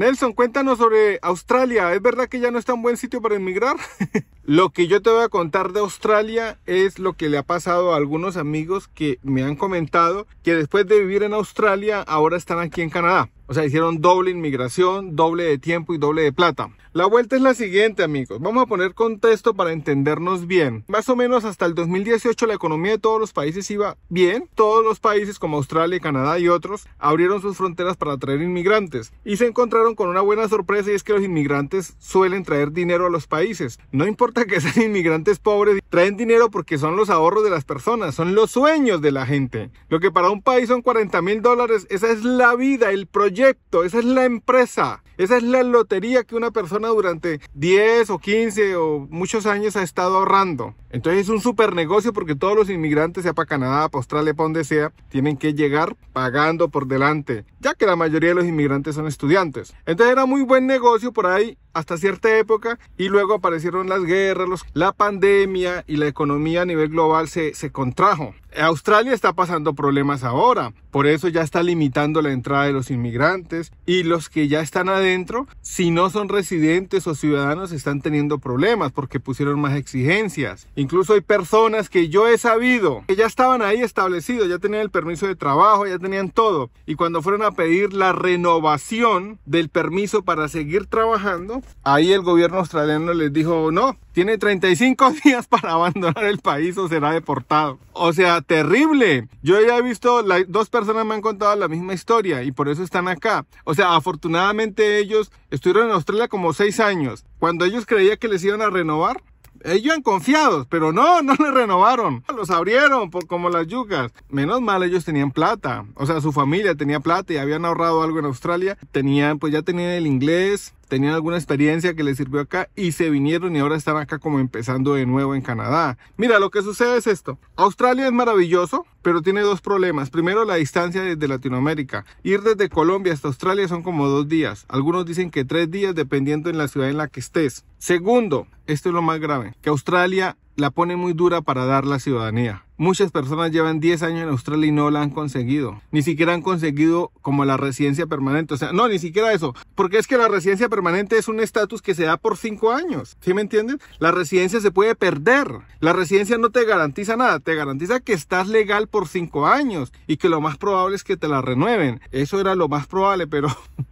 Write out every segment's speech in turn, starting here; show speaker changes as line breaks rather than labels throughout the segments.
Nelson, cuéntanos sobre Australia. ¿Es verdad que ya no es tan buen sitio para emigrar? lo que yo te voy a contar de Australia es lo que le ha pasado a algunos amigos que me han comentado que después de vivir en Australia ahora están aquí en Canadá. O sea, hicieron doble inmigración, doble de tiempo y doble de plata. La vuelta es la siguiente, amigos. Vamos a poner contexto para entendernos bien. Más o menos hasta el 2018 la economía de todos los países iba bien. Todos los países como Australia, Canadá y otros abrieron sus fronteras para atraer inmigrantes. Y se encontraron con una buena sorpresa y es que los inmigrantes suelen traer dinero a los países. No importa que sean inmigrantes pobres, traen dinero porque son los ahorros de las personas, son los sueños de la gente. Lo que para un país son 40 mil dólares, esa es la vida, el proyecto, esa es la empresa, esa es la lotería que una persona durante 10 o 15 o muchos años ha estado ahorrando. Entonces es un super negocio porque todos los inmigrantes, sea para Canadá, para Australia, para donde sea, tienen que llegar pagando por delante, ya que la mayoría de los inmigrantes son estudiantes. Entonces era muy buen negocio por ahí hasta cierta época y luego aparecieron las guerras, la pandemia y la economía a nivel global se, se contrajo. Australia está pasando problemas ahora, por eso ya está limitando la entrada de los inmigrantes y los que ya están adentro, si no son residentes o ciudadanos, están teniendo problemas porque pusieron más exigencias. Incluso hay personas que yo he sabido que ya estaban ahí establecidos, ya tenían el permiso de trabajo, ya tenían todo y cuando fueron a pedir la renovación del permiso para seguir trabajando, ahí el gobierno australiano les dijo, no, tiene 35 días para abandonar el país o será deportado. O sea, terrible. Yo ya he visto, las dos personas me han contado la misma historia y por eso están acá. O sea, afortunadamente ellos estuvieron en Australia como 6 años. Cuando ellos creían que les iban a renovar, ellos han confiado pero no, no les renovaron. Los abrieron como las yugas. Menos mal ellos tenían plata. O sea, su familia tenía plata y habían ahorrado algo en Australia. Tenían, pues ya tenían el inglés, tenían alguna experiencia que les sirvió acá y se vinieron y ahora están acá como empezando de nuevo en Canadá. Mira, lo que sucede es esto. Australia es maravilloso, pero tiene dos problemas. Primero, la distancia desde Latinoamérica. Ir desde Colombia hasta Australia son como dos días. Algunos dicen que tres días dependiendo en la ciudad en la que estés. Segundo, esto es lo más grave, que Australia la pone muy dura para dar la ciudadanía. Muchas personas llevan 10 años en Australia y no la han conseguido. Ni siquiera han conseguido como la residencia permanente. O sea, no, ni siquiera eso. Porque es que la residencia permanente es un estatus que se da por 5 años. ¿Sí me entienden? La residencia se puede perder. La residencia no te garantiza nada. Te garantiza que estás legal por 5 años y que lo más probable es que te la renueven. Eso era lo más probable, pero...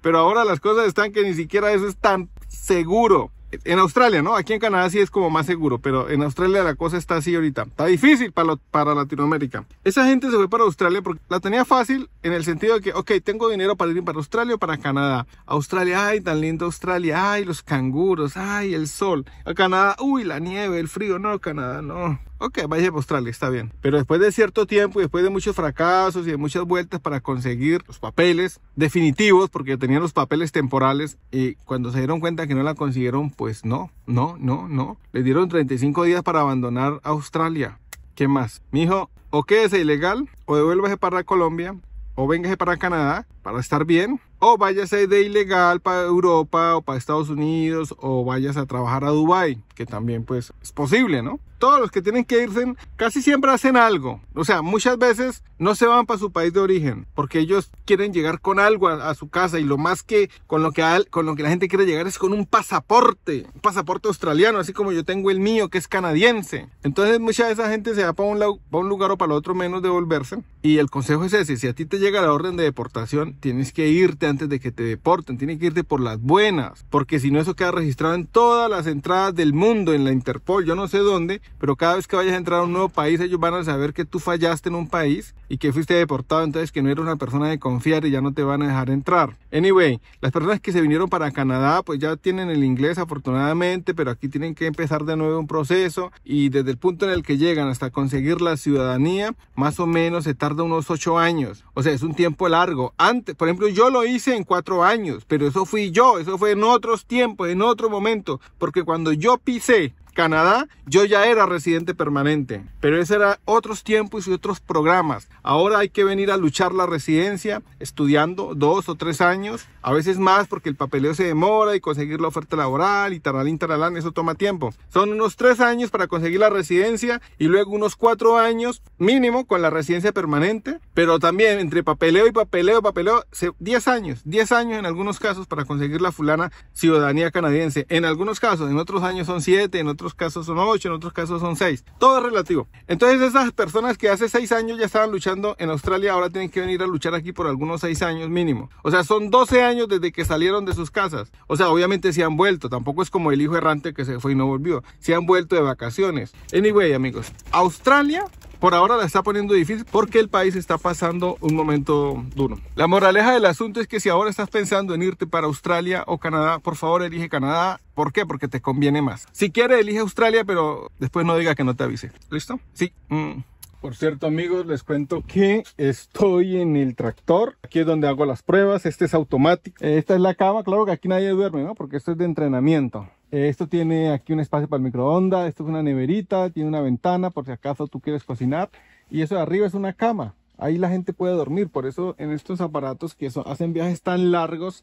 Pero ahora las cosas están que ni siquiera eso es tan seguro en Australia, ¿no? Aquí en Canadá sí es como más seguro, pero en Australia la cosa está así ahorita. Está difícil para, para Latinoamérica. Esa gente se fue para Australia porque la tenía fácil en el sentido de que, ok, tengo dinero para ir para Australia o para Canadá. Australia, ay, tan lindo Australia, ay, los canguros, ay, el sol. A Canadá, uy, la nieve, el frío, no, Canadá, no ok, vaya a Australia, está bien. Pero después de cierto tiempo y después de muchos fracasos y de muchas vueltas para conseguir los papeles definitivos, porque tenían los papeles temporales, y cuando se dieron cuenta que no la consiguieron, pues no, no, no, no. Le dieron 35 días para abandonar Australia. ¿Qué más? Mi hijo, o quédese ilegal, o devuélvase para Colombia, o véngase para Canadá para estar bien, o váyase de ilegal para Europa o para Estados Unidos, o vayas a trabajar a Dubai, que también pues es posible, ¿no? todos los que tienen que irse casi siempre hacen algo. O sea, muchas veces no se van para su país de origen porque ellos quieren llegar con algo a, su casa y lo más que con lo que, con lo que la gente quiere llegar es con un pasaporte, un pasaporte australiano, así como yo tengo el mío que es canadiense. Entonces mucha de esa gente se va para un, para un lugar o para el otro menos devolverse. Y el consejo es ese, si a ti te llega la orden de deportación, tienes que irte antes de que te deporten, tienes que irte por las buenas, porque si no eso queda registrado en todas las entradas del mundo, en la Interpol, yo no sé dónde, pero cada vez que vayas a entrar a un nuevo país, ellos van a saber que tú fallaste en un país y que fuiste deportado, entonces que no eres una persona de confiar y ya no te van a dejar entrar. Anyway, las personas que se vinieron para Canadá, pues ya tienen el inglés afortunadamente, pero aquí tienen que empezar de nuevo un proceso y desde el punto en el que llegan hasta conseguir la ciudadanía, más o menos se tarda unos 8 años. O sea, es un tiempo largo. Antes, por ejemplo, yo lo hice en 4 años, pero eso fui yo, eso fue en otros tiempos, en otro momento, porque cuando yo pisé Canadá, yo ya era residente permanente, pero ese era otros tiempos y otros programas. Ahora hay que venir a luchar la residencia estudiando dos o tres años, a veces más porque el papeleo se demora y conseguir la oferta laboral y taralín, taralán, eso toma tiempo. Son unos tres años para conseguir la residencia y luego unos cuatro años mínimo con la residencia permanente, pero también entre papeleo y papeleo, papeleo, 10 años, 10 años en algunos casos para conseguir la fulana ciudadanía canadiense. En algunos casos, en otros años son 7, en otros casos son 8, en otros casos son 6. Todo es relativo. Entonces esas personas que hace 6 años ya estaban luchando en Australia, ahora tienen que venir a luchar aquí por algunos 6 años mínimo. O sea, son 12 años desde que salieron de sus casas. O sea, obviamente se han vuelto. Tampoco es como el hijo errante que se fue y no volvió. Se han vuelto de vacaciones. Anyway, amigos, Australia por ahora la está poniendo difícil porque el país está pasando un momento duro. La moraleja del asunto es que si ahora estás pensando en irte para Australia o Canadá, por favor elige Canadá. ¿Por qué? Porque te conviene más. Si quieres, elige Australia, pero después no diga que no te avise. ¿Listo? Sí. Mm. Por cierto amigos, les cuento que estoy en el tractor. Aquí es donde hago las pruebas. Este es automático. Esta es la cama. Claro que aquí nadie duerme, ¿no? Porque esto es de entrenamiento. Esto tiene aquí un espacio para el microondas. Esto es una neverita. Tiene una ventana por si acaso tú quieres cocinar. Y eso de arriba es una cama. Ahí la gente puede dormir. Por eso en estos aparatos que hacen viajes tan largos,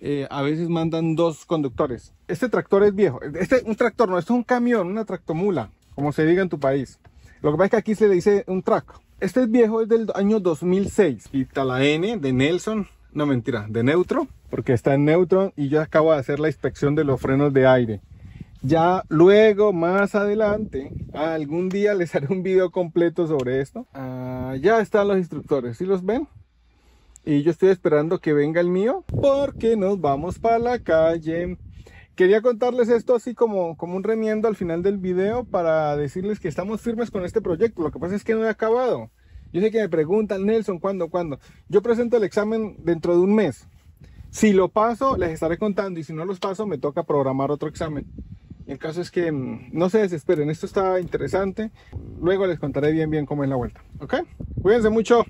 eh, a veces mandan dos conductores. Este tractor es viejo. Este es un tractor no, es un camión, una tractomula, como se diga en tu país. Lo que pasa es que aquí se le dice un track. Este es viejo, es del año 2006. está la N de Nelson. No, mentira, de neutro. Porque está en neutro y yo acabo de hacer la inspección de los frenos de aire. Ya luego, más adelante, algún día les haré un video completo sobre esto. Ah, ya están los instructores, si los ven? Y yo estoy esperando que venga el mío porque nos vamos para la calle. Quería contarles esto así como, como un remiendo al final del video para decirles que estamos firmes con este proyecto. Lo que pasa es que no he acabado. Yo sé que me preguntan, Nelson, ¿cuándo? ¿Cuándo? Yo presento el examen dentro de un mes. Si lo paso, les estaré contando. Y si no los paso, me toca programar otro examen. El caso es que mm, no se desesperen. Esto está interesante. Luego les contaré bien, bien cómo es la vuelta. ¿Ok? Cuídense mucho.